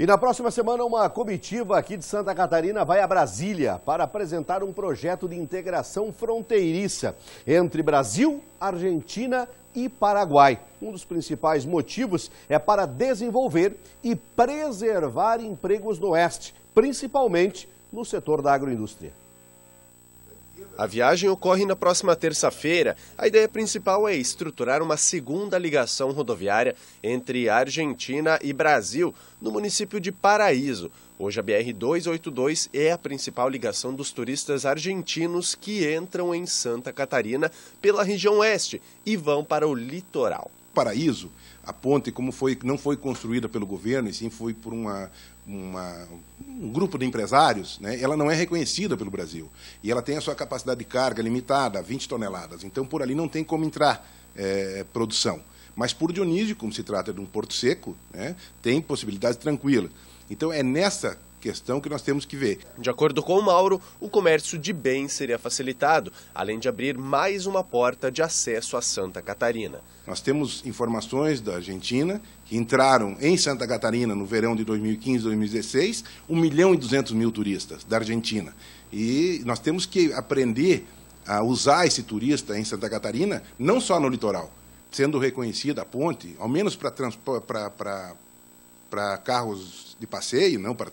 E na próxima semana, uma comitiva aqui de Santa Catarina vai a Brasília para apresentar um projeto de integração fronteiriça entre Brasil, Argentina e Paraguai. Um dos principais motivos é para desenvolver e preservar empregos no Oeste, principalmente no setor da agroindústria. A viagem ocorre na próxima terça-feira. A ideia principal é estruturar uma segunda ligação rodoviária entre Argentina e Brasil, no município de Paraíso. Hoje a BR-282 é a principal ligação dos turistas argentinos que entram em Santa Catarina pela região oeste e vão para o litoral paraíso, a ponte, como foi, não foi construída pelo governo, e sim foi por uma, uma, um grupo de empresários, né, ela não é reconhecida pelo Brasil. E ela tem a sua capacidade de carga limitada, 20 toneladas. Então, por ali não tem como entrar é, produção. Mas por Dionísio, como se trata de um porto seco, né, tem possibilidade tranquila. Então, é nessa questão que nós temos que ver. De acordo com o Mauro, o comércio de bens seria facilitado, além de abrir mais uma porta de acesso a Santa Catarina. Nós temos informações da Argentina que entraram em Santa Catarina no verão de 2015, 2016, 1 milhão e 200 mil turistas da Argentina. E nós temos que aprender a usar esse turista em Santa Catarina, não só no litoral, sendo reconhecida a ponte, ao menos para para carros de passeio, não para,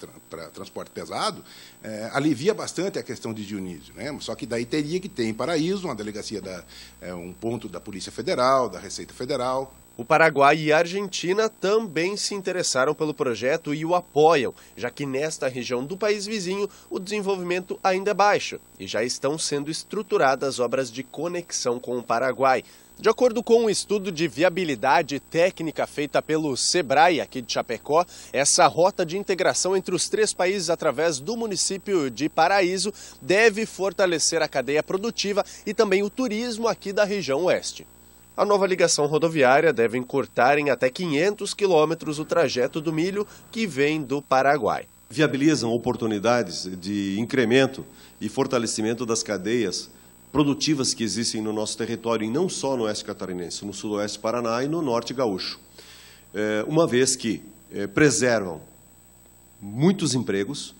transporte pesado, é, alivia bastante a questão de Dionísio. Né? Só que daí teria que ter em Paraíso uma delegacia, da, é, um ponto da Polícia Federal, da Receita Federal, o Paraguai e a Argentina também se interessaram pelo projeto e o apoiam, já que nesta região do país vizinho o desenvolvimento ainda é baixo e já estão sendo estruturadas obras de conexão com o Paraguai. De acordo com um estudo de viabilidade técnica feita pelo SEBRAE aqui de Chapecó, essa rota de integração entre os três países através do município de Paraíso deve fortalecer a cadeia produtiva e também o turismo aqui da região oeste. A nova ligação rodoviária deve encurtar em até 500 quilômetros o trajeto do milho que vem do Paraguai. Viabilizam oportunidades de incremento e fortalecimento das cadeias produtivas que existem no nosso território, e não só no oeste catarinense, no sudoeste Paraná e no norte gaúcho. Eh, uma vez que eh, preservam muitos empregos,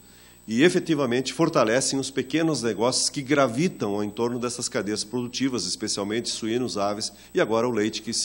e efetivamente fortalecem os pequenos negócios que gravitam em torno dessas cadeias produtivas, especialmente suínos, aves e agora o leite que se